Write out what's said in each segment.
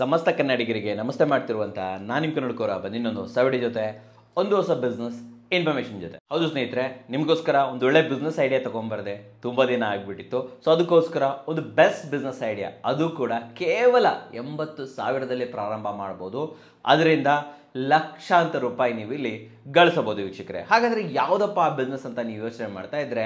ಸಮಸ್ತ ಕನ್ನಡಿಗರಿಗೆ ನಮಸ್ತೆ ಮಾಡ್ತಿರುವಂಥ ನಾನು ನಿಮ್ಮ ಕನ್ನಡಕೋರ ಇನ್ನೊಂದು ಸವಡಿ ಜೊತೆ ಒಂದು ಹೊಸ ಬಿಸ್ನೆಸ್ ಇನ್ಫಾರ್ಮೇಶನ್ ಜೊತೆ ಹೌದು ಸ್ನೇಹಿತರೆ ನಿಮಗೋಸ್ಕರ ಒಂದು ಒಳ್ಳೆ ಬಿಸ್ನೆಸ್ ಐಡಿಯಾ ತೊಗೊಂಬರ್ದೆ ತುಂಬ ದಿನ ಆಗಿಬಿಟ್ಟಿತ್ತು ಸೊ ಅದಕ್ಕೋಸ್ಕರ ಒಂದು ಬೆಸ್ಟ್ ಬಿಸ್ನೆಸ್ ಐಡಿಯಾ ಅದು ಕೂಡ ಕೇವಲ ಎಂಬತ್ತು ಸಾವಿರದಲ್ಲಿ ಪ್ರಾರಂಭ ಮಾಡ್ಬೋದು ಅದರಿಂದ ಲಕ್ಷಾಂತರ ರೂಪಾಯಿ ನೀವು ಇಲ್ಲಿ ಗಳಿಸಬಹುದು ವೀಕ್ಷಕರೇ ಹಾಗಾದರೆ ಯಾವುದಪ್ಪ ಆ ಬಿಸ್ನೆಸ್ ಅಂತ ನೀವು ಯೋಚನೆ ಮಾಡ್ತಾ ಇದ್ರೆ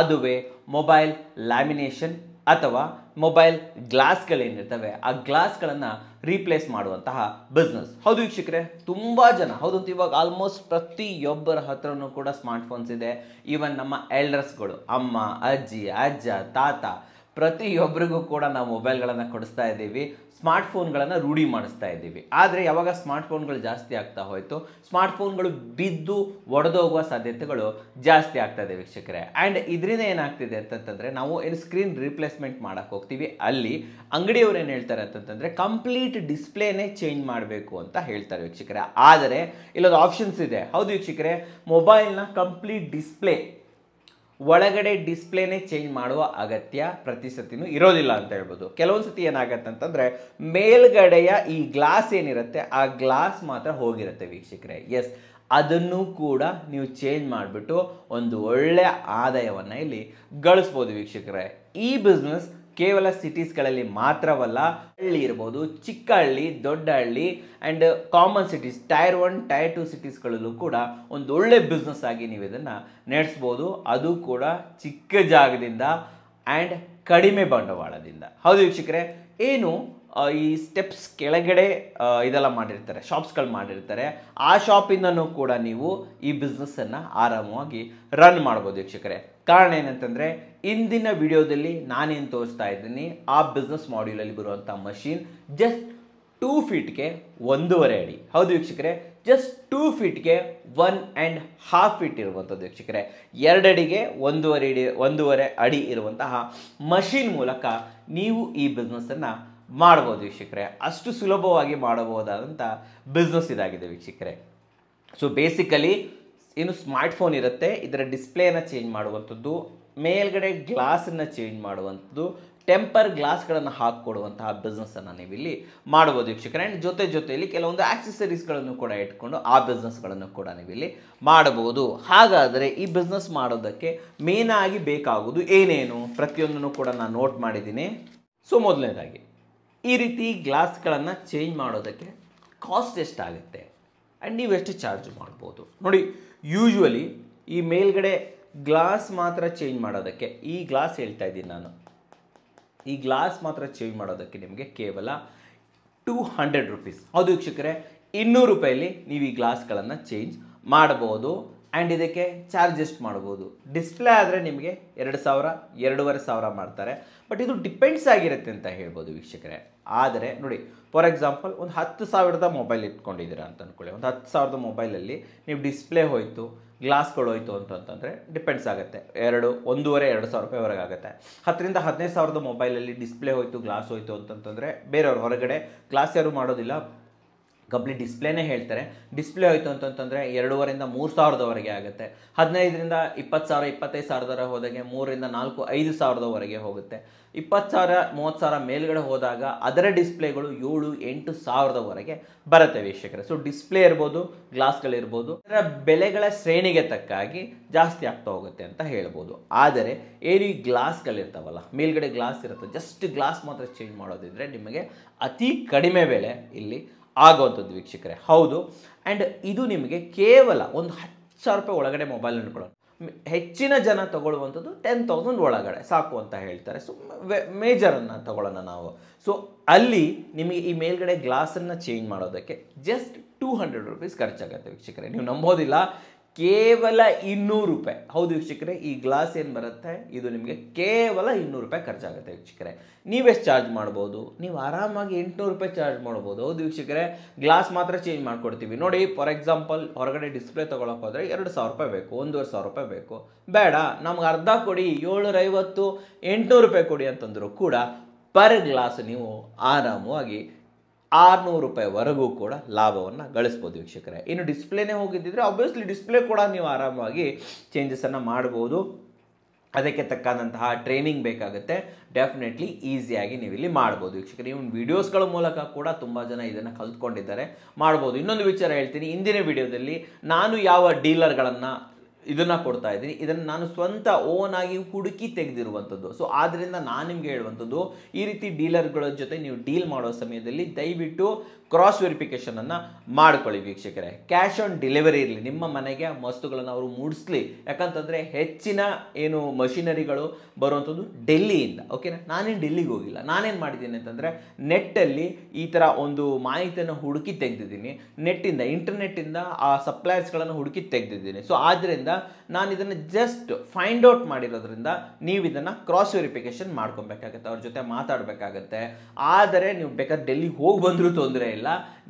ಅದುವೇ ಮೊಬೈಲ್ ಲ್ಯಾಮಿನೇಷನ್ ಅಥವಾ ಮೊಬೈಲ್ ಗ್ಲಾಸ್ಗಳೇನಿರ್ತವೆ ಆ ಗ್ಲಾಸ್ಗಳನ್ನು ರೀಪ್ಲೇಸ್ ಮಾಡುವಂತಹ ಬಿಸ್ನೆಸ್ ಹೌದು ವೀಕ್ಷಕರೇ ತುಂಬ ಜನ ಅಂತ ಇವಾಗ ಆಲ್ಮೋಸ್ಟ್ ಪ್ರತಿಯೊಬ್ಬರ ಹತ್ರನೂ ಕೂಡ ಸ್ಮಾರ್ಟ್ಫೋನ್ಸ್ ಇದೆ ಈವನ್ ನಮ್ಮ ಎಲ್ಡರ್ಸ್ಗಳು ಅಮ್ಮ ಅಜ್ಜಿ ಅಜ್ಜ ತಾತ ಪ್ರತಿಯೊಬ್ಬರಿಗೂ ಕೂಡ ನಾವು ಮೊಬೈಲ್ಗಳನ್ನು ಕೊಡಿಸ್ತಾ ಇದ್ದೀವಿ ಸ್ಮಾರ್ಟ್ ರೂಢಿ ಮಾಡಿಸ್ತಾ ಇದ್ದೀವಿ ಆದರೆ ಯಾವಾಗ ಸ್ಮಾರ್ಟ್ ಫೋನ್ಗಳು ಜಾಸ್ತಿ ಆಗ್ತಾ ಹೋಯಿತು ಸ್ಮಾರ್ಟ್ ಫೋನ್ಗಳು ಬಿದ್ದು ಒಡೆದೋಗುವ ಸಾಧ್ಯತೆಗಳು ಜಾಸ್ತಿ ಆಗ್ತಾ ಇದೆ ವೀಕ್ಷಕರೇ ಆ್ಯಂಡ್ ಇದರಿಂದ ಏನಾಗ್ತಿದೆ ಅಂತಂತಂದರೆ ನಾವು ಏನು ಸ್ಕ್ರೀನ್ ರಿಪ್ಲೇಸ್ಮೆಂಟ್ ಮಾಡೋಕ್ಕೆ ಹೋಗ್ತೀವಿ ಅಲ್ಲಿ ಅಂಗಡಿಯವ್ರು ಏನು ಹೇಳ್ತಾರೆ ಅಂತಂತಂದರೆ ಕಂಪ್ಲೀಟ್ ಡಿಸ್ಪ್ಲೇನೇ ಚೇಂಜ್ ಮಾಡಬೇಕು ಅಂತ ಹೇಳ್ತಾರೆ ವೀಕ್ಷಕರೇ ಆದರೆ ಇಲ್ಲೊಂದು ಆಪ್ಷನ್ಸ್ ಇದೆ ಹೌದು ವೀಕ್ಷಕರೇ ಮೊಬೈಲ್ನ ಕಂಪ್ಲೀಟ್ ಡಿಸ್ಪ್ಲೇ ಒಳಗಡೆ ಡಿಸ್ಪ್ಲೇನೇ ಚೇಂಜ್ ಮಾಡುವ ಅಗತ್ಯ ಪ್ರತಿ ಸತಿನೂ ಇರೋದಿಲ್ಲ ಅಂತ ಹೇಳ್ಬೋದು ಕೆಲವೊಂದು ಸತಿ ಏನಾಗತ್ತೆ ಅಂತಂದರೆ ಮೇಲ್ಗಡೆಯ ಈ ಗ್ಲಾಸ್ ಏನಿರುತ್ತೆ ಆ ಗ್ಲಾಸ್ ಮಾತ್ರ ಹೋಗಿರುತ್ತೆ ವೀಕ್ಷಕರೇ ಎಸ್ ಅದನ್ನು ಕೂಡ ನೀವು ಚೇಂಜ್ ಮಾಡಿಬಿಟ್ಟು ಒಂದು ಒಳ್ಳೆಯ ಆದಾಯವನ್ನು ಇಲ್ಲಿ ಗಳಿಸ್ಬೋದು ವೀಕ್ಷಕರೇ ಈ ಬಿಸ್ನೆಸ್ ಕೇವಲ ಸಿಟೀಸ್ಗಳಲ್ಲಿ ಮಾತ್ರವಲ್ಲ ಹಳ್ಳಿ ಇರ್ಬೋದು ಚಿಕ್ಕ ಹಳ್ಳಿ ದೊಡ್ಡ ಹಳ್ಳಿ and common cities tier one tier two ಸಿಟೀಸ್ಗಳಲ್ಲೂ ಕೂಡ ಒಂದು ಒಳ್ಳೆ ಬಿಸ್ನೆಸ್ ಆಗಿ ನೀವು ಇದನ್ನು ನಡೆಸ್ಬೋದು ಅದು ಕೂಡ ಚಿಕ್ಕ ಜಾಗದಿಂದ ಆ್ಯಂಡ್ ಕಡಿಮೆ ಬಂಡವಾಳದಿಂದ ಹೌದು ವೀಕ್ಷಕರೇ ಏನು ಈ ಸ್ಟೆಪ್ಸ್ ಕೆಳಗಡೆ ಇದೆಲ್ಲ ಮಾಡಿರ್ತಾರೆ ಶಾಪ್ಸ್ಗಳು ಮಾಡಿರ್ತಾರೆ ಆ ಶಾಪಿಂದನೂ ಕೂಡ ನೀವು ಈ ಬಿಸ್ನೆಸ್ಸನ್ನು ಆರಾಮವಾಗಿ ರನ್ ಮಾಡ್ಬೋದು ವೀಕ್ಷಕರೇ ಕಾರಣ ಏನಂತಂದರೆ ಇಂದಿನ ವಿಡಿಯೋದಲ್ಲಿ ನಾನೇನು ತೋರಿಸ್ತಾ ಇದ್ದೀನಿ ಆ ಬಿಸ್ನೆಸ್ ಮಾಡ್ಯೂಲಲ್ಲಿ ಬರುವಂಥ ಮಷೀನ್ ಜಸ್ಟ್ ಟೂ ಫೀಟ್ಗೆ ಒಂದೂವರೆ ಅಡಿ ಹೌದು ವೀಕ್ಷಕರೇ ಜಸ್ಟ್ ಟೂ ಫೀಟ್ಗೆ ಒನ್ ಆ್ಯಂಡ್ ಹಾಫ್ ಫೀಟ್ ಇರುವಂಥದ್ದು ವೀಕ್ಷಕರೇ ಎರಡು ಅಡಿಗೆ ಒಂದೂವರೆ ಅಡಿ ಒಂದೂವರೆ ಅಡಿ ಇರುವಂತಹ ಮಷೀನ್ ಮೂಲಕ ನೀವು ಈ ಬಿಸ್ನೆಸ್ಸನ್ನು ಮಾಡ್ಬೋದು ವೀಕ್ಷಕರೇ ಅಷ್ಟು ಸುಲಭವಾಗಿ ಮಾಡಬಹುದಾದಂಥ ಬಿಸ್ನೆಸ್ ಇದಾಗಿದೆ ವೀಕ್ಷಕರೇ ಸೊ ಬೇಸಿಕಲಿ ಏನು ಸ್ಮಾರ್ಟ್ಫೋನ್ ಇರುತ್ತೆ ಇದರ ಡಿಸ್ಪ್ಲೇನ ಚೇಂಜ್ ಮಾಡುವಂಥದ್ದು ಮೇಲ್ಗಡೆ ಗ್ಲಾಸನ್ನು ಚೇಂಜ್ ಮಾಡುವಂಥದ್ದು ಟೆಂಪರ್ ಗ್ಲಾಸ್ಗಳನ್ನು ಹಾಕಿಕೊಡುವಂತಹ ಬಿಸ್ನೆಸ್ಸನ್ನು ನೀವಿಲ್ಲಿ ಮಾಡ್ಬೋದು ವೀಕ್ಷಕರೇ ಆ್ಯಂಡ್ ಜೊತೆ ಜೊತೆಯಲ್ಲಿ ಕೆಲವೊಂದು ಆಕ್ಸೆಸರೀಸ್ಗಳನ್ನು ಕೂಡ ಇಟ್ಕೊಂಡು ಆ ಬಿಸ್ನೆಸ್ಗಳನ್ನು ಕೂಡ ನೀವಿಲ್ಲಿ ಮಾಡಬಹುದು ಹಾಗಾದರೆ ಈ ಬಿಸ್ನೆಸ್ ಮಾಡೋದಕ್ಕೆ ಮೇನಾಗಿ ಬೇಕಾಗುವುದು ಏನೇನು ಪ್ರತಿಯೊಂದನ್ನು ಕೂಡ ನಾನು ನೋಟ್ ಮಾಡಿದ್ದೀನಿ ಸೊ ಮೊದಲನೇದಾಗಿ ಈ ರೀತಿ ಗ್ಲಾಸ್ಗಳನ್ನು ಚೇಂಜ್ ಮಾಡೋದಕ್ಕೆ ಕಾಸ್ಟ್ ಎಷ್ಟಾಗುತ್ತೆ ಆ್ಯಂಡ್ ನೀವು ಎಷ್ಟು ಚಾರ್ಜ್ ಮಾಡ್ಬೋದು ನೋಡಿ ಯೂಶ್ವಲಿ ಈ ಮೇಲ್ಗಡೆ ಗ್ಲಾಸ್ ಮಾತ್ರ ಚೇಂಜ್ ಮಾಡೋದಕ್ಕೆ ಈ ಗ್ಲಾಸ್ ಹೇಳ್ತಾ ಇದ್ದೀನಿ ನಾನು ಈ ಗ್ಲಾಸ್ ಮಾತ್ರ ಚೇಂಜ್ ಮಾಡೋದಕ್ಕೆ ನಿಮಗೆ ಕೇವಲ ಟೂ ಹಂಡ್ರೆಡ್ ರುಪೀಸ್ ಹೌದು ವೀಕ್ಷಕರೇ ಇನ್ನೂರು ರೂಪಾಯಲ್ಲಿ ನೀವು ಈ ಗ್ಲಾಸ್ಗಳನ್ನು ಚೇಂಜ್ ಮಾಡಬಹುದು ಆ್ಯಂಡ್ ಇದಕ್ಕೆ ಚಾರ್ಜ್ ಎಷ್ಟು ಮಾಡ್ಬೋದು ಡಿಸ್ಪ್ಲೇ ಆದರೆ ನಿಮಗೆ ಎರಡು ಸಾವಿರ ಎರಡೂವರೆ ಸಾವಿರ ಮಾಡ್ತಾರೆ ಬಟ್ ಇದು ಡಿಪೆಂಡ್ಸ್ ಆಗಿರುತ್ತೆ ಅಂತ ಹೇಳ್ಬೋದು ವೀಕ್ಷಕರೇ ಆದರೆ ನೋಡಿ ಫಾರ್ ಎಕ್ಸಾಂಪಲ್ ಒಂದು ಹತ್ತು ಸಾವಿರದ ಮೊಬೈಲ್ ಇಟ್ಕೊಂಡಿದ್ದೀರಾ ಅಂತ ಅಂದ್ಕೊಳ್ಳಿ ಒಂದು ಹತ್ತು ಸಾವಿರದ ಮೊಬೈಲಲ್ಲಿ ನೀವು ಡಿಸ್ಪ್ಲೇ ಹೋಯಿತು ಗ್ಲಾಸ್ಗಳು ಹೋಯಿತು ಅಂತಂತಂದರೆ ಡಿಪೆಂಡ್ಸ್ ಆಗುತ್ತೆ ಎರಡು ಒಂದೂವರೆ ಎರಡು ಸಾವಿರ ರೂಪಾಯಿವರೆಗೆ ಆಗುತ್ತೆ ಹತ್ತರಿಂದ ಹದಿನೈದು ಸಾವಿರದ ಮೊಬೈಲಲ್ಲಿ ಡಿಸ್ಪ್ಲೇ ಹೋಯಿತು ಗ್ಲಾಸ್ ಹೋಯಿತು ಅಂತಂತಂದರೆ ಬೇರೆಯವ್ರು ಹೊರಗಡೆ ಗ್ಲಾಸ್ ಯಾರು ಮಾಡೋದಿಲ್ಲ ಕಂಪ್ಲಿ ಡಿಸ್ಪ್ಲೇನೇ ಹೇಳ್ತಾರೆ ಡಿಸ್ಪ್ಲೇ ಆಯಿತು ಅಂತಂತಂದರೆ ಎರಡೂವರೆಯಿಂದ ಮೂರು ಸಾವಿರದವರೆಗೆ ಆಗುತ್ತೆ ಹದಿನೈದರಿಂದ ಇಪ್ಪತ್ತು ಸಾವಿರ ಇಪ್ಪತ್ತೈದು ಸಾವಿರದವರ ಹೋದಾಗೆ ಮೂರರಿಂದ ನಾಲ್ಕು ಐದು ಸಾವಿರದವರೆಗೆ ಹೋಗುತ್ತೆ ಇಪ್ಪತ್ತು ಸಾವಿರ ಮೂವತ್ತು ಸಾವಿರ ಮೇಲ್ಗಡೆ ಹೋದಾಗ ಅದರ ಡಿಸ್ಪ್ಲೇಗಳು ಏಳು ಎಂಟು ಸಾವಿರದವರೆಗೆ ಬರುತ್ತೆ ವೀಕ್ಷಕರೇ ಸೊ ಡಿಸ್ಪ್ಲೇ ಇರ್ಬೋದು ಗ್ಲಾಸ್ಗಳಿರ್ಬೋದು ಅದರ ಬೆಲೆಗಳ ಶ್ರೇಣಿಗೆ ತಕ್ಕಾಗಿ ಜಾಸ್ತಿ ಆಗ್ತಾ ಹೋಗುತ್ತೆ ಅಂತ ಹೇಳ್ಬೋದು ಆದರೆ ಏನು ಈ ಗ್ಲಾಸ್ಗಳಿರ್ತಾವಲ್ಲ ಮೇಲ್ಗಡೆ ಗ್ಲಾಸ್ ಇರುತ್ತೆ ಜಸ್ಟ್ ಗ್ಲಾಸ್ ಮಾತ್ರ ಚೇಂಜ್ ಮಾಡೋದಿದ್ರೆ ನಿಮಗೆ ಅತಿ ಕಡಿಮೆ ಬೆಲೆ ಇಲ್ಲಿ ಆಗುವಂಥದ್ದು ವೀಕ್ಷಕರೇ ಹೌದು ಆ್ಯಂಡ್ ಇದು ನಿಮಗೆ ಕೇವಲ ಒಂದು ಹತ್ತು ಸಾವಿರ ರೂಪಾಯಿ ಒಳಗಡೆ ಮೊಬೈಲ್ ಅಂದ್ಕೊಳ್ಳೋಣ ಹೆಚ್ಚಿನ ಜನ ತಗೊಳ್ಳುವಂಥದ್ದು ಟೆನ್ ತೌಸಂಡ್ ಒಳಗಡೆ ಸಾಕು ಅಂತ ಹೇಳ್ತಾರೆ ಸೊ ಮೇಜರನ್ನು ತಗೊಳ್ಳೋಣ ನಾವು ಸೊ ಅಲ್ಲಿ ನಿಮಗೆ ಈ ಮೇಲ್ಗಡೆ ಗ್ಲಾಸನ್ನು ಚೇಂಜ್ ಮಾಡೋದಕ್ಕೆ ಜಸ್ಟ್ ಟೂ ಹಂಡ್ರೆಡ್ ರುಪೀಸ್ ಖರ್ಚಾಗುತ್ತೆ ವೀಕ್ಷಕರೇ ನೀವು ನಂಬೋದಿಲ್ಲ ಕೇವಲ ಇನ್ನೂರು ರೂಪಾಯಿ ಹೌದು ವೀಕ್ಷಕರೇ ಈ ಗ್ಲಾಸ್ ಏನು ಬರುತ್ತೆ ಇದು ನಿಮಗೆ ಕೇವಲ ಇನ್ನೂರು ರೂಪಾಯಿ ಖರ್ಚಾಗುತ್ತೆ ವೀಕ್ಷಕರೆ ನೀವೆಷ್ಟು ಚಾರ್ಜ್ ಮಾಡ್ಬೋದು ನೀವು ಆರಾಮಾಗಿ ಎಂಟುನೂರು ರೂಪಾಯಿ ಚಾರ್ಜ್ ಮಾಡ್ಬೋದು ಹೌದು ವೀಕ್ಷಕರೆ ಗ್ಲಾಸ್ ಮಾತ್ರ ಚೇಂಜ್ ಮಾಡ್ಕೊಡ್ತೀವಿ ನೋಡಿ ಫಾರ್ ಎಕ್ಸಾಂಪಲ್ ಹೊರಗಡೆ ಡಿಸ್ಪ್ಲೇ ತೊಗೊಳಕ್ಕೆ ಹೋದರೆ ಎರಡು ಸಾವಿರ ರೂಪಾಯಿ ಬೇಕು ಒಂದೂವರೆ ಸಾವಿರ ರೂಪಾಯಿ ಬೇಕು ಬೇಡ ನಮ್ಗೆ ಅರ್ಧ ಕೊಡಿ ಏಳ್ನೂರೈವತ್ತು ಎಂಟುನೂರು ರೂಪಾಯಿ ಕೊಡಿ ಅಂತಂದರೂ ಕೂಡ ಪರ್ ಗ್ಲಾಸ್ ನೀವು ಆರಾಮವಾಗಿ ಆರುನೂರು ರೂಪಾಯಿವರೆಗೂ ಕೂಡ ಲಾಭವನ್ನು ಗಳಿಸ್ಬೋದು ವೀಕ್ಷಕರೇ ಇನ್ನು ಡಿಸ್ಪ್ಲೇನೇ ಹೋಗಿದ್ದಿದ್ರೆ ಆಬ್ವಿಯಸ್ಲಿ ಡಿಸ್ಪ್ಲೇ ಕೂಡ ನೀವು ಆರಾಮವಾಗಿ ಚೇಂಜಸನ್ನು ಮಾಡ್ಬೋದು ಅದಕ್ಕೆ ತಕ್ಕಾದಂತಹ ಟ್ರೈನಿಂಗ್ ಬೇಕಾಗುತ್ತೆ ಡೆಫಿನೆಟ್ಲಿ ಈಸಿಯಾಗಿ ನೀವು ಇಲ್ಲಿ ಮಾಡ್ಬೋದು ವೀಕ್ಷಕರೇ ಇವನ್ ವೀಡಿಯೋಸ್ಗಳ ಮೂಲಕ ಕೂಡ ತುಂಬ ಜನ ಇದನ್ನು ಕಲ್ತ್ಕೊಂಡಿದ್ದಾರೆ ಮಾಡ್ಬೋದು ಇನ್ನೊಂದು ವಿಚಾರ ಹೇಳ್ತೀನಿ ಇಂದಿನ ವಿಡಿಯೋದಲ್ಲಿ ನಾನು ಯಾವ ಡೀಲರ್ಗಳನ್ನು ಇದನ್ನು ಕೊಡ್ತಾ ಇದ್ದೀನಿ ಇದನ್ನು ನಾನು ಸ್ವಂತ ಓನ್ ಆಗಿ ಹುಡುಕಿ ತೆಗೆದಿರುವಂಥದ್ದು ಸೊ ಆದ್ದರಿಂದ ನಾನು ನಿಮಗೆ ಹೇಳುವಂಥದ್ದು ಈ ರೀತಿ ಡೀಲರ್ಗಳ ಜೊತೆ ನೀವು ಡೀಲ್ ಮಾಡೋ ಸಮಯದಲ್ಲಿ ದಯವಿಟ್ಟು ಕ್ರಾಸ್ ವೆರಿಫಿಕೇಷನನ್ನು ಮಾಡ್ಕೊಳ್ಳಿ ವೀಕ್ಷಕರೇ ಕ್ಯಾಶ್ ಆನ್ ಡೆಲಿವರಿ ಇರಲಿ ನಿಮ್ಮ ಮನೆಗೆ ವಸ್ತುಗಳನ್ನು ಅವರು ಮೂಡಿಸ್ಲಿ ಯಾಕಂತಂದರೆ ಹೆಚ್ಚಿನ ಏನು ಮಷಿನರಿಗಳು ಬರುವಂಥದ್ದು ಡೆಲ್ಲಿಯಿಂದ ಓಕೆನಾ ನಾನೇನು ಡೆಲ್ಲಿಗೆ ಹೋಗಿಲ್ಲ ನಾನೇನು ಮಾಡಿದ್ದೀನಿ ಅಂತಂದರೆ ನೆಟ್ಟಲ್ಲಿ ಈ ಥರ ಒಂದು ಮಾಹಿತಿಯನ್ನು ಹುಡುಕಿ ತೆಗೆದಿದ್ದೀನಿ ನೆಟ್ಟಿಂದ ಇಂಟರ್ನೆಟ್ಟಿಂದ ಆ ಸಪ್ಲೈಯರ್ಸ್ಗಳನ್ನು ಹುಡುಕಿ ತೆಗೆದಿದ್ದೀನಿ ಸೊ ಆದ್ದರಿಂದ ನಾನು ಇದನ್ನು ಜಸ್ಟ್ ಫೈಂಡ್ ಔಟ್ ಮಾಡಿರೋದ್ರಿಂದ ನೀವು ಇದನ್ನು ಕ್ರಾಸ್ ವೆರಿಫಿಕೇಶನ್ ಮಾಡ್ಕೊಬೇಕಾಗತ್ತೆ ಅವ್ರ ಜೊತೆ ಮಾತಾಡಬೇಕಾಗತ್ತೆ ಆದರೆ ನೀವು ಬೇಕಾದ್ರೆ ಡೆಲ್ಲಿ ಹೋಗಿ ಬಂದರೂ ತೊಂದರೆ ಇಲ್ಲ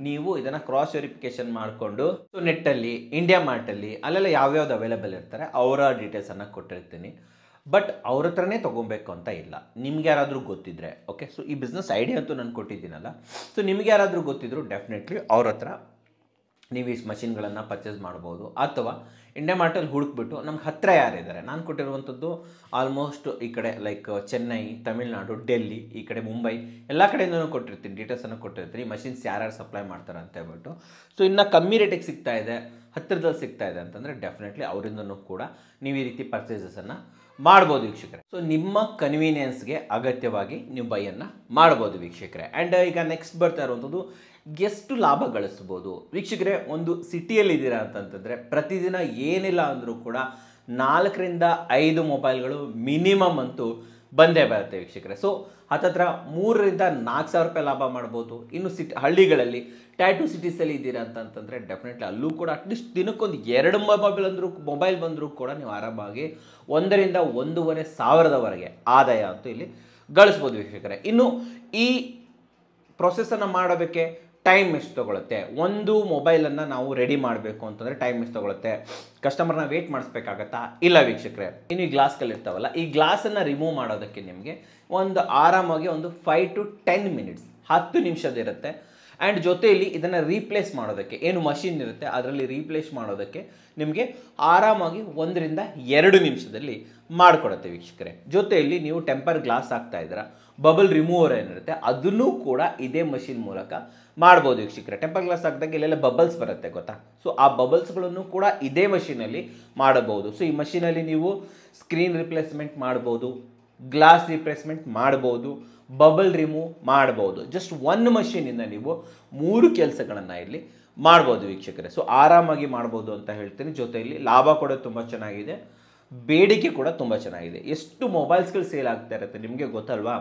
ನೀವು ಇದನ್ನು ಕ್ರಾಸ್ ವೆರಿಫಿಕೇಶನ್ ಮಾಡಿಕೊಂಡು ಸೊ ನೆಟ್ಟಲ್ಲಿ ಇಂಡಿಯಾ ಮಾರ್ಟಲ್ಲಿ ಅಲ್ಲೆಲ್ಲ ಯಾವ್ಯಾವ್ದು ಅವೈಲೇಬಲ್ ಇರ್ತಾರೆ ಅವರ ಡೀಟೇಲ್ಸನ್ನು ಕೊಟ್ಟಿರ್ತೀನಿ ಬಟ್ ಅವ್ರ ಹತ್ರನೇ ತೊಗೊಬೇಕು ಅಂತ ಇಲ್ಲ ನಿಮ್ಗೆ ಯಾರಾದರೂ ಗೊತ್ತಿದ್ರೆ ಓಕೆ ಸೊ ಈ ಬಿಸ್ನೆಸ್ ಐಡಿಯಾ ಅಂತೂ ನಾನು ಕೊಟ್ಟಿದ್ದೀನಲ್ಲ ಸೊ ನಿಮ್ಗೆ ಯಾರಾದರೂ ಗೊತ್ತಿದ್ರು ಡೆಫಿನೆಟ್ಲಿ ಅವ್ರ ಹತ್ರ ನೀವು ಈ ಮಷಿನ್ಗಳನ್ನು ಪರ್ಚೇಸ್ ಮಾಡ್ಬೋದು ಅಥವಾ ಇಂಡಿಯಾ ಮಾರ್ಟಲ್ಲಿ ಹುಡುಕ್ಬಿಟ್ಟು ನಮ್ಗೆ ಹತ್ತಿರ ಯಾರಿದ್ದಾರೆ ನಾನು ಕೊಟ್ಟಿರುವಂಥದ್ದು ಆಲ್ಮೋಸ್ಟ್ ಈ ಕಡೆ ಲೈಕ್ ಚೆನ್ನೈ ತಮಿಳ್ನಾಡು ಡೆಲ್ಲಿ ಈ ಕಡೆ ಮುಂಬೈ ಎಲ್ಲ ಕಡೆಯಿಂದನೂ ಕೊಟ್ಟಿರ್ತೀನಿ ಡೀಟೇಲ್ಸನ್ನು ಕೊಟ್ಟಿರ್ತೀನಿ ಮಷಿನ್ಸ್ ಯಾರ್ಯಾರು ಸಪ್ಲೈ ಮಾಡ್ತಾರೆ ಅಂತ ಹೇಳ್ಬಿಟ್ಟು ಸೊ ಇನ್ನು ಕಮ್ಮಿ ರೇಟಿಗೆ ಸಿಗ್ತಾ ಇದೆ ಹತ್ತಿರದಲ್ಲಿ ಸಿಗ್ತಾ ಇದೆ ಅಂತಂದರೆ ಡೆಫಿನೆಟ್ಲಿ ಅವರಿಂದನೂ ಕೂಡ ನೀವು ಈ ರೀತಿ ಪರ್ಚೇಸಸನ್ನು ಮಾಡ್ಬೋದು ವೀಕ್ಷಕರೇ ಸೊ ನಿಮ್ಮ ಕನ್ವೀನಿಯನ್ಸ್ಗೆ ಅಗತ್ಯವಾಗಿ ನೀವು ಬೈಯನ್ನು ಮಾಡ್ಬೋದು ವೀಕ್ಷಕರೇ ಆ್ಯಂಡ್ ಈಗ ನೆಕ್ಸ್ಟ್ ಬರ್ತಾ ಇರುವಂಥದ್ದು ಎಷ್ಟು ಲಾಭ ಗಳಿಸ್ಬೋದು ವೀಕ್ಷಕರೇ ಒಂದು ಸಿಟಿಯಲ್ಲಿದ್ದೀರಾ ಅಂತಂತಂದರೆ ಪ್ರತಿದಿನ ಏನಿಲ್ಲ ಅಂದರೂ ಕೂಡ ನಾಲ್ಕರಿಂದ ಐದು ಮೊಬೈಲ್ಗಳು ಮಿನಿಮಮ್ ಅಂತೂ ಬಂದೇ ಬರುತ್ತೆ ವೀಕ್ಷಕರೇ ಸೊ ಹತ್ತತ್ರ ಮೂರರಿಂದ ನಾಲ್ಕು ಸಾವಿರ ರೂಪಾಯಿ ಲಾಭ ಮಾಡ್ಬೋದು ಇನ್ನು ಸಿಟಿ ಹಳ್ಳಿಗಳಲ್ಲಿ ಟ್ಯಾಟು ಸಿಟೀಸಲ್ಲಿ ಇದ್ದೀರಾ ಅಂತಂತಂದರೆ ಡೆಫಿನೆಟ್ಲಿ ಅಲ್ಲೂ ಕೂಡ ಅಟ್ಲೀಸ್ಟ್ ದಿನಕ್ಕೊಂದು ಎರಡು ಮೊಬೈಲ್ ಅಂದರೂ ಮೊಬೈಲ್ ಬಂದರೂ ಕೂಡ ನೀವು ಆರಾಮಾಗಿ ಒಂದರಿಂದ ಒಂದೂವರೆ ಸಾವಿರದವರೆಗೆ ಆದಾಯ ಅಂತೂ ಇಲ್ಲಿ ಗಳಿಸ್ಬೋದು ವೀಕ್ಷಕರೇ ಇನ್ನು ಈ ಪ್ರೊಸೆಸನ್ನು ಮಾಡೋದಕ್ಕೆ ಟೈಮ್ ಎಷ್ಟು ತೊಗೊಳುತ್ತೆ ಒಂದು ಮೊಬೈಲನ್ನು ನಾವು ರೆಡಿ ಮಾಡಬೇಕು ಅಂತಂದರೆ ಟೈಮ್ ಎಷ್ಟು ತೊಗೊಳುತ್ತೆ ಕಸ್ಟಮರ್ನ ವೇಟ್ ಮಾಡಿಸ್ಬೇಕಾಗತ್ತಾ ಇಲ್ಲ ವೀಕ್ಷಕರೇ ಇನ್ನು ಈ ಇರ್ತಾವಲ್ಲ ಈ ಗ್ಲಾಸನ್ನು ರಿಮೂವ್ ಮಾಡೋದಕ್ಕೆ ನಿಮಗೆ ಒಂದು ಆರಾಮಾಗಿ ಒಂದು ಫೈವ್ ಟು ಟೆನ್ ಮಿನಿಟ್ಸ್ ಹತ್ತು ನಿಮಿಷದಿರುತ್ತೆ ಆ್ಯಂಡ್ ಜೊತೆಯಲ್ಲಿ ಇದನ್ನು ರೀಪ್ಲೇಸ್ ಮಾಡೋದಕ್ಕೆ ಏನು ಮಷಿನ್ ಇರುತ್ತೆ ಅದರಲ್ಲಿ ರೀಪ್ಲೇಸ್ ಮಾಡೋದಕ್ಕೆ ನಿಮಗೆ ಆರಾಮಾಗಿ ಒಂದರಿಂದ ಎರಡು ನಿಮಿಷದಲ್ಲಿ ಮಾಡಿಕೊಡುತ್ತೆ ವೀಕ್ಷಕರೇ ಜೊತೆಯಲ್ಲಿ ನೀವು ಟೆಂಪರ್ ಗ್ಲಾಸ್ ಹಾಕ್ತಾ ಇದ್ದೀರಾ ಬಬಲ್ ರಿಮೂವರ್ ಏನಿರುತ್ತೆ ಅದನ್ನು ಕೂಡ ಇದೇ ಮಷಿನ್ ಮೂಲಕ ಮಾಡ್ಬೋದು ವೀಕ್ಷಕರೇ ಟೆಂಪರ್ ಗ್ಲಾಸ್ ಹಾಕಿದಾಗ ಇಲ್ಲೆಲ್ಲ ಬಬಲ್ಸ್ ಬರುತ್ತೆ ಗೊತ್ತಾ ಸೊ ಆ ಬಬಲ್ಸ್ಗಳನ್ನು ಕೂಡ ಇದೇ ಮಷೀನಲ್ಲಿ ಮಾಡಬಹುದು ಸೊ ಈ ಮಷೀನಲ್ಲಿ ನೀವು ಸ್ಕ್ರೀನ್ ರಿಪ್ಲೇಸ್ಮೆಂಟ್ ಮಾಡ್ಬೋದು ಗ್ಲಾಸ್ ರಿಪ್ಲೇಸ್ಮೆಂಟ್ ಮಾಡ್ಬೋದು ಬಬಲ್ ರಿಮೂವ್ ಮಾಡ್ಬೋದು ಜಸ್ಟ್ ಒನ್ ಮಷೀನಿಂದ ನೀವು ಮೂರು ಕೆಲಸಗಳನ್ನು ಇಲ್ಲಿ ಮಾಡ್ಬೋದು ವೀಕ್ಷಕರೇ ಸೊ ಆರಾಮಾಗಿ ಮಾಡ್ಬೋದು ಅಂತ ಹೇಳ್ತೀನಿ ಜೊತೆಯಲ್ಲಿ ಲಾಭ ಕೂಡ ತುಂಬ ಚೆನ್ನಾಗಿದೆ ಬೇಡಿಕೆ ಕೂಡ ತುಂಬ ಚೆನ್ನಾಗಿದೆ ಎಷ್ಟು ಮೊಬೈಲ್ಸ್ಗಳು ಸೇಲ್ ಆಗ್ತಾ ಇರುತ್ತೆ ನಿಮಗೆ ಗೊತ್ತಲ್ವಾ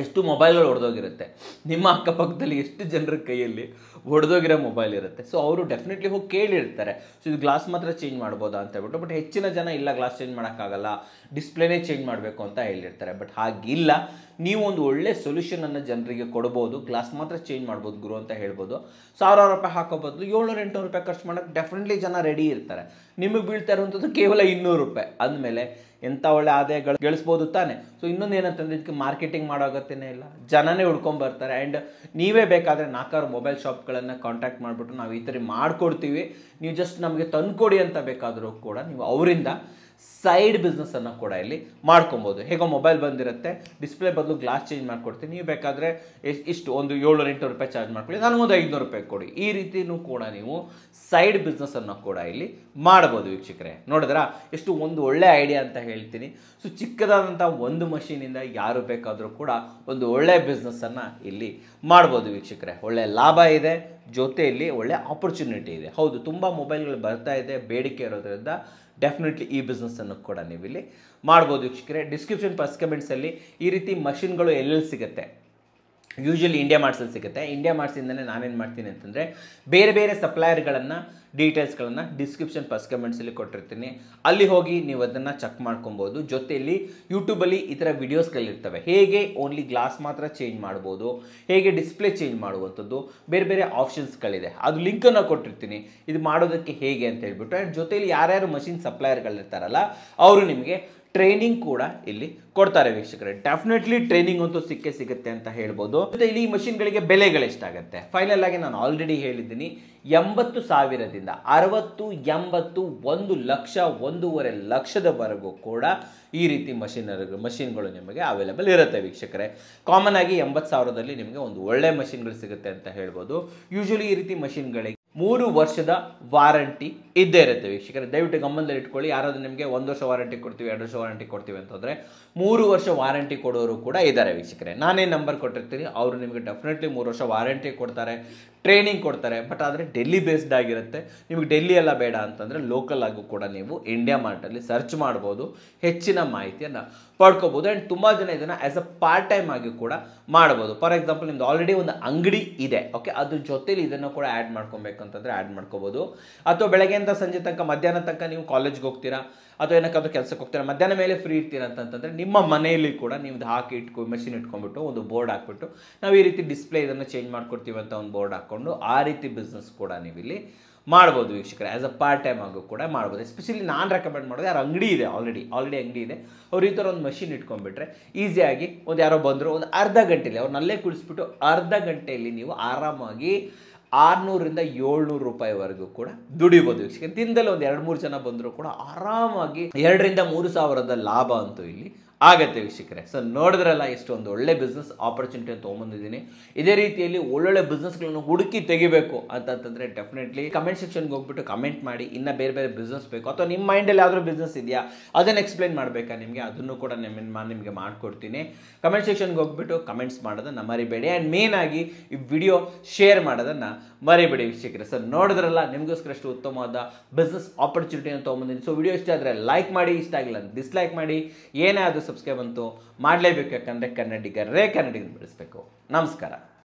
ಎಷ್ಟು ಮೊಬೈಲ್ಗಳು ಹೊಡೆದೋಗಿರುತ್ತೆ ನಿಮ್ಮ ಅಕ್ಕಪಕ್ಕದಲ್ಲಿ ಎಷ್ಟು ಜನರ ಕೈಯಲ್ಲಿ ಹೊಡೆದೋಗಿರೋ ಮೊಬೈಲ್ ಇರುತ್ತೆ ಸೊ ಅವರು ಡೆಫಿನೆಟ್ಲಿ ಹೋಗಿ ಕೇಳಿರ್ತಾರೆ ಸೊ ಇದು ಗ್ಲಾಸ್ ಮಾತ್ರ ಚೇಂಜ್ ಮಾಡ್ಬೋದಾ ಅಂತ ಹೇಳ್ಬಿಟ್ಟು ಬಟ್ ಹೆಚ್ಚಿನ ಜನ ಇಲ್ಲ ಗ್ಲಾಸ್ ಚೇಂಜ್ ಮಾಡೋಕ್ಕಾಗಲ್ಲ ಡಿಸ್ಪ್ಲೇನೇ ಚೇಂಜ್ ಮಾಡಬೇಕು ಅಂತ ಹೇಳಿರ್ತಾರೆ ಬಟ್ ಹಾಗಿಲ್ಲ ನೀವು ಒಂದು ಒಳ್ಳೆ ಸೊಲ್ಯೂಷನನ್ನು ಜನರಿಗೆ ಕೊಡ್ಬೋದು ಗ್ಲಾಸ್ ಮಾತ್ರ ಚೇಂಜ್ ಮಾಡ್ಬೋದು ಗುರು ಅಂತ ಹೇಳ್ಬೋದು ಸಾವಿರಾರು ರೂಪಾಯಿ ಹಾಕೋ ಏಳ್ನೂರ ಏಳ್ನೂರು ಎಂಟುನೂರು ರೂಪಾಯಿ ಖರ್ಚು ಮಾಡೋಕ್ಕೆ ಡೆಫಿನೆಟ್ಲಿ ಜನ ರೆಡಿ ಇರ್ತಾರೆ ನಿಮಗೆ ಬೀಳ್ತಾ ಇರುವಂಥದ್ದು ಕೇವಲ ಇನ್ನೂರು ರೂಪಾಯಿ ಅಂದಮೇಲೆ ಎಂಥ ಒಳ್ಳೆ ಆದಾಯ ಗಳಿಸ್ಬೋದು ತಾನೆ ಸೊ ಇನ್ನೊಂದು ಏನಂತಂದ್ರೆ ಇದಕ್ಕೆ ಮಾರ್ಕೆಟಿಂಗ್ ಮಾಡೋ ಅಗತ್ಯನೇ ಇಲ್ಲ ಜನನೇ ಬರ್ತಾರೆ ಆ್ಯಂಡ್ ನೀವೇ ಬೇಕಾದರೆ ನಾಲ್ಕಾರು ಮೊಬೈಲ್ ಶಾಪ್ಗಳನ್ನು ಕಾಂಟ್ಯಾಕ್ಟ್ ಮಾಡ್ಬಿಟ್ಟು ನಾವು ಈ ಥರ ಮಾಡ್ಕೊಡ್ತೀವಿ ನೀವು ಜಸ್ಟ್ ನಮಗೆ ತಂದುಕೊಡಿ ಅಂತ ಬೇಕಾದರೂ ಕೂಡ ನೀವು ಅವರಿಂದ ಸೈಡ್ ಬಿಸ್ನೆಸ್ಸನ್ನು ಕೂಡ ಇಲ್ಲಿ ಮಾಡ್ಕೊಬೋದು ಹೇಗೋ ಮೊಬೈಲ್ ಬಂದಿರುತ್ತೆ ಡಿಸ್ಪ್ಲೇ ಬದಲು ಗ್ಲಾಸ್ ಚೇಂಜ್ ಮಾಡ್ಕೊಡ್ತೀನಿ ನೀವು ಬೇಕಾದರೆ ಇಷ್ಟು ಒಂದು ಏಳ್ನೂರ ಎಂಟುನೂರು ರೂಪಾಯಿ ಚಾರ್ಜ್ ಮಾಡ್ಕೊಳ್ಳಿ ನಾನು ಒಂದು ಐದುನೂರು ರೂಪಾಯಿ ಕೊಡಿ ಈ ರೀತಿಯೂ ಕೂಡ ನೀವು ಸೈಡ್ ಬಿಸ್ನೆಸ್ಸನ್ನು ಕೂಡ ಇಲ್ಲಿ ಮಾಡ್ಬೋದು ವೀಕ್ಷಕರೇ ನೋಡಿದ್ರಾ ಎಷ್ಟು ಒಂದು ಒಳ್ಳೆ ಐಡಿಯಾ ಅಂತ ಹೇಳ್ತೀನಿ ಸೊ ಚಿಕ್ಕದಾದಂಥ ಒಂದು ಮಷೀನಿಂದ ಯಾರು ಬೇಕಾದರೂ ಕೂಡ ಒಂದು ಒಳ್ಳೆ ಬಿಸ್ನೆಸ್ಸನ್ನು ಇಲ್ಲಿ ಮಾಡ್ಬೋದು ವೀಕ್ಷಕರೇ ಒಳ್ಳೆ ಲಾಭ ಇದೆ ಜೊತೆಯಲ್ಲಿ ಒಳ್ಳೆ ಆಪರ್ಚುನಿಟಿ ಇದೆ ಹೌದು ತುಂಬ ಮೊಬೈಲ್ಗಳು ಬರ್ತಾ ಇದೆ ಬೇಡಿಕೆ ಇರೋದ್ರಿಂದ ಡೆಫಿನೆಟ್ಲಿ ಈ ಬಿಸ್ನೆಸ್ಸನ್ನು ಕೂಡ ನೀವು ಇಲ್ಲಿ ಮಾಡ್ಬೋದು ವೀಕ್ಷಕರೇ ಡಿಸ್ಕ್ರಿಪ್ಷನ್ ಫಸ್ಟ್ ಕಮೆಂಟ್ಸಲ್ಲಿ ಈ ರೀತಿ ಮಷಿನ್ಗಳು ಎಲ್ಲೆಲ್ಲಿ ಸಿಗುತ್ತೆ ಯೂಶಲಿ ಇಂಡಿಯಾ ಮಾಡ್ಸಲ್ಲಿ ಸಿಗುತ್ತೆ ಇಂಡಿಯಾ ಮಾರ್ಟ್ಸಿಂದಲೇ ನಾನೇನು ಮಾಡ್ತೀನಿ ಅಂತಂದರೆ ಬೇರೆ ಬೇರೆ ಸಪ್ಲೈಯರ್ಗಳನ್ನು ಡೀಟೇಲ್ಸ್ಗಳನ್ನು ಡಿಸ್ಕ್ರಿಪ್ಷನ್ ಫಸ್ಟ್ ಕಮೆಂಟ್ಸಲ್ಲಿ ಕೊಟ್ಟಿರ್ತೀನಿ ಅಲ್ಲಿ ಹೋಗಿ ನೀವು ಅದನ್ನು ಚೆಕ್ ಮಾಡ್ಕೊಬೋದು ಜೊತೆಯಲ್ಲಿ ಯೂಟ್ಯೂಬಲ್ಲಿ ಈ ಥರ ವೀಡಿಯೋಸ್ಗಳಿರ್ತವೆ ಹೇಗೆ ಓನ್ಲಿ ಗ್ಲಾಸ್ ಮಾತ್ರ ಚೇಂಜ್ ಮಾಡ್ಬೋದು ಹೇಗೆ ಡಿಸ್ಪ್ಲೇ ಚೇಂಜ್ ಮಾಡುವಂಥದ್ದು ಬೇರೆ ಬೇರೆ ಆಪ್ಷನ್ಸ್ಗಳಿದೆ ಅದು ಲಿಂಕನ್ನು ಕೊಟ್ಟಿರ್ತೀನಿ ಇದು ಮಾಡೋದಕ್ಕೆ ಹೇಗೆ ಅಂತ ಹೇಳ್ಬಿಟ್ಟು ಆ್ಯಂಡ್ ಜೊತೆಯಲ್ಲಿ ಯಾರ್ಯಾರು ಮಷಿನ್ ಸಪ್ಲೈಯರ್ಗಳಿರ್ತಾರಲ್ಲ ಅವರು ನಿಮಗೆ ಟ್ರೈನಿಂಗ್ ಕೂಡ ಇಲ್ಲಿ ಕೊಡ್ತಾರೆ ವೀಕ್ಷಕರೇ ಡೆಫಿನೆಟ್ಲಿ ಟ್ರೈನಿಂಗ್ ಅಂತೂ ಸಿಕ್ಕೇ ಸಿಗುತ್ತೆ ಅಂತ ಹೇಳ್ಬೋದು ಮತ್ತು ಇಲ್ಲಿ ಈ ಮಷಿನ್ಗಳಿಗೆ ಬೆಲೆಗಳೆಷ್ಟಾಗುತ್ತೆ ಫೈನಲ್ ಆಗಿ ನಾನು ಆಲ್ರೆಡಿ ಹೇಳಿದ್ದೀನಿ ಎಂಬತ್ತು ಸಾವಿರದಿಂದ ಅರವತ್ತು ಎಂಬತ್ತು ಒಂದು ಲಕ್ಷ ಒಂದೂವರೆ ಲಕ್ಷದವರೆಗೂ ಕೂಡ ಈ ರೀತಿ ಮಷಿನರಿ ಮಷಿನ್ಗಳು ನಿಮಗೆ ಅವೈಲೇಬಲ್ ಇರುತ್ತೆ ವೀಕ್ಷಕರೇ ಕಾಮನ್ ಆಗಿ ಎಂಬತ್ತು ಸಾವಿರದಲ್ಲಿ ನಿಮಗೆ ಒಂದು ಒಳ್ಳೆ ಮಷಿನ್ಗಳು ಸಿಗುತ್ತೆ ಅಂತ ಹೇಳ್ಬೋದು ಯೂಶಲಿ ಈ ರೀತಿ ಮಷಿನ್ಗಳಿಗೆ ಮೂರು ವರ್ಷದ ವಾರಂಟಿ ಇದ್ದೇ ಇರುತ್ತೆ ವೀಕ್ಷಕರೇ ದಯವಿಟ್ಟು ಗಮನದಲ್ಲಿ ಇಟ್ಕೊಳ್ಳಿ ಯಾರಾದರೂ ನಿಮಗೆ ಒಂದು ವರ್ಷ ವಾರಂಟಿ ಕೊಡ್ತೀವಿ ಎರಡು ವರ್ಷ ವಾರಂಟಿ ಕೊಡ್ತೀವಿ ಅಂತಂದರೆ ಮೂರು ವರ್ಷ ವಾರಂಟಿ ಕೊಡೋರು ಕೂಡ ಇದ್ದಾರೆ ವೀಕ್ಷಕರೇ ನಾನೇ ನಂಬರ್ ಕೊಟ್ಟಿರ್ತೀನಿ ಅವರು ನಿಮಗೆ ಡೆಫಿನೆಟ್ಲಿ ಮೂರು ವರ್ಷ ವಾರಂಟಿ ಕೊಡ್ತಾರೆ ಟ್ರೈನಿಂಗ್ ಕೊಡ್ತಾರೆ ಬಟ್ ಆದರೆ ಡೆಲ್ಲಿ ಬೇಸ್ಡ್ ಆಗಿರುತ್ತೆ ನಿಮಗೆ ಡೆಲ್ಲಿ ಎಲ್ಲ ಬೇಡ ಅಂತಂದರೆ ಲೋಕಲ್ ಆಗೂ ಕೂಡ ನೀವು ಇಂಡಿಯಾ ಮಾರ್ಟಲ್ಲಿ ಸರ್ಚ್ ಮಾಡ್ಬೋದು ಹೆಚ್ಚಿನ ಮಾಹಿತಿಯನ್ನು ಪಡ್ಕೋಬೋದು ಆ್ಯಂಡ್ ತುಂಬ ಜನ ಇದನ್ನು ಆ್ಯಸ್ ಅ ಪಾರ್ಟ್ ಟೈಮ್ ಆಗಿ ಕೂಡ ಮಾಡ್ಬೋದು ಫಾರ್ ಎಕ್ಸಾಂಪಲ್ ನಿಮ್ದು ಆಲ್ರೆಡಿ ಒಂದು ಅಂಗಡಿ ಇದೆ ಓಕೆ ಅದ್ರ ಜೊತೇಲಿ ಇದನ್ನು ಕೂಡ ಆ್ಯಡ್ ಮಾಡ್ಕೊಬೇಕಂತಂದರೆ ಆ್ಯಡ್ ಮಾಡ್ಕೋಬೋದು ಅಥವಾ ಬೆಳಗ್ಗೆಯಿಂದ ಸಂಜೆ ತನಕ ಮಧ್ಯಾಹ್ನ ತನಕ ನೀವು ಕಾಲೇಜ್ಗೆ ಹೋಗ್ತೀರಾ ಅಥವಾ ಏನಕ್ಕಾದ್ರೂ ಕೆಲಸಕ್ಕೆ ಹೋಗ್ತೀರಾ ಮಧ್ಯಾಹ್ನ ಮೇಲೆ ಫ್ರೀ ಇರ್ತೀರ ಅಂತಂತಂದರೆ ನಿಮ್ಮ ಮನೆಯಲ್ಲಿ ಕೂಡ ನೀವು ಹಾಕಿ ಇಟ್ಕೊ ಮೆಷಿನ್ ಇಟ್ಕೊಂಡ್ಬಿಟ್ಟು ಒಂದು ಬೋರ್ಡ್ ಹಾಕ್ಬಿಟ್ಟು ನಾವು ಈ ರೀತಿ ಡಿಸ್ಪ್ಲೇ ಇದನ್ನು ಚೇಂಜ್ ಮಾಡ್ಕೊಡ್ತೀವಿ ಅಂತ ಒಂದು ಬೋರ್ಡ್ ಹಾಕ್ಕೊಂಡು ಆ ರೀತಿ ಬಿಸ್ನೆಸ್ ಕೂಡ ನೀವು ಇಲ್ಲಿ ಮಾಡ್ಬೋದು ವೀಕ್ಷಕರ ಆ್ಯಸ್ ಅ ಪಾರ್ಟ್ ಟೈಮ್ ಆಗು ಕೂಡ ಮಾಡ್ಬೋದು ಎಸ್ಪೆಷಲಿ ನಾನು ರೆಕಮೆಂಡ್ ಮಾಡೋದು ಯಾರು ಅಂಗಡಿ ಇದೆ ಆಲ್ರೆಡಿ ಆಲ್ರೆಡಿ ಅಂಗಡಿ ಇದೆ ಅವ್ರು ಈ ಥರ ಒಂದು ಮಷಿನ್ ಇಟ್ಕೊಂಡ್ಬಿಟ್ರೆ ಈಸಿಯಾಗಿ ಒಂದು ಯಾರೋ ಬಂದರು ಒಂದು ಅರ್ಧ ಗಂಟೆಯಲ್ಲಿ ಅವ್ರನ್ನಲ್ಲೇ ಕುಡಿಸ್ಬಿಟ್ಟು ಅರ್ಧ ಗಂಟೆಯಲ್ಲಿ ನೀವು ಆರಾಮಾಗಿ ಆರುನೂರಿಂದ ಏಳ್ನೂರು ರೂಪಾಯಿವರೆಗೂ ಕೂಡ ದುಡಿಬೋದು ವೀಕ್ಷಕ ದಿನದಲ್ಲಿ ಒಂದು ಎರಡು ಮೂರು ಜನ ಬಂದರೂ ಕೂಡ ಆರಾಮಾಗಿ ಎರಡರಿಂದ ಮೂರು ಸಾವಿರದ ಲಾಭ ಅಂತೂ ಇಲ್ಲಿ ಆಗತ್ತೆ ವೀಕ್ಷಕರೇ ಸೊ ನೋಡಿದ್ರಲ್ಲ ಇಷ್ಟೊಂದು ಒಳ್ಳೆ ಬಿಸ್ನೆಸ್ ಆಪರ್ಚುನಿಟಿ ತೊಗೊಂಬಂದಿದ್ದೀನಿ ಇದೇ ರೀತಿಯಲ್ಲಿ ಒಳ್ಳೊಳ್ಳೆ ಬಿಸ್ನೆಸ್ಗಳನ್ನು ಹುಡುಕಿ ತೆಗಿಬೇಕು ಅಂತಂತಂದರೆ ಡೆಫಿನೆಟ್ಲಿ ಕಮೆಂಟ್ ಸೆಕ್ಷನ್ಗೆ ಹೋಗ್ಬಿಟ್ಟು ಕಮೆಂಟ್ ಮಾಡಿ ಇನ್ನೂ ಬೇರೆ ಬೇರೆ ಬಿಸ್ನೆಸ್ ಬೇಕು ಅಥವಾ ನಿಮ್ಮ ಮೈಂಡಲ್ಲಿ ಯಾವುದೋ ಬಿಸ್ನೆಸ್ ಇದೆಯಾ ಅದನ್ನು ಎಕ್ಸ್ಪ್ಲೈನ್ ಮಾಡಬೇಕಾ ನಿಮಗೆ ಅದನ್ನು ಕೂಡ ನಿಮ್ಮ ನಿಮಗೆ ಮಾಡಿಕೊಡ್ತೀನಿ ಕಮೆಂಟ್ ಸೆಕ್ಷನ್ಗೆ ಹೋಗ್ಬಿಟ್ಟು ಕಮೆಂಟ್ಸ್ ಮಾಡೋದನ್ನು ಮರಿಬೇಡಿ ಆ್ಯಂಡ್ ಮೇನ್ ಆಗಿ ಈ ವಿಡಿಯೋ ಶೇರ್ ಮಾಡೋದನ್ನು ಮರಿಬೇಡಿ ವೀಕ್ಷಕರೆ ಸರ್ ನೋಡಿದ್ರಲ್ಲ ನಿಮಗೋಸ್ಕರ ಅಷ್ಟು ಉತ್ತಮವಾದ ಬಿಸ್ನೆಸ್ ಆಪರ್ಚುನಿಟಿಯನ್ನು ತೊಗೊಂಬಂದಿದ್ದೀನಿ ಸೊ ವಿಡಿಯೋ ಇಷ್ಟ ಆದರೆ ಲೈಕ್ ಮಾಡಿ ಇಷ್ಟ ಆಗಿಲ್ಲ ಡಿಸ್ಲೈಕ್ ಮಾಡಿ ಏನೇ ಆದರೂ ಸಬ್ಸ್ಕ್ರೈಬ್ ಅಂತೂ ಮಾಡಲೇಬೇಕು ಯಾಕಂದರೆ ಕನ್ನಡಿಗರೇ ಕನ್ನಡಿಗರು ಬಿಡಿಸ್ಬೇಕು ನಮಸ್ಕಾರ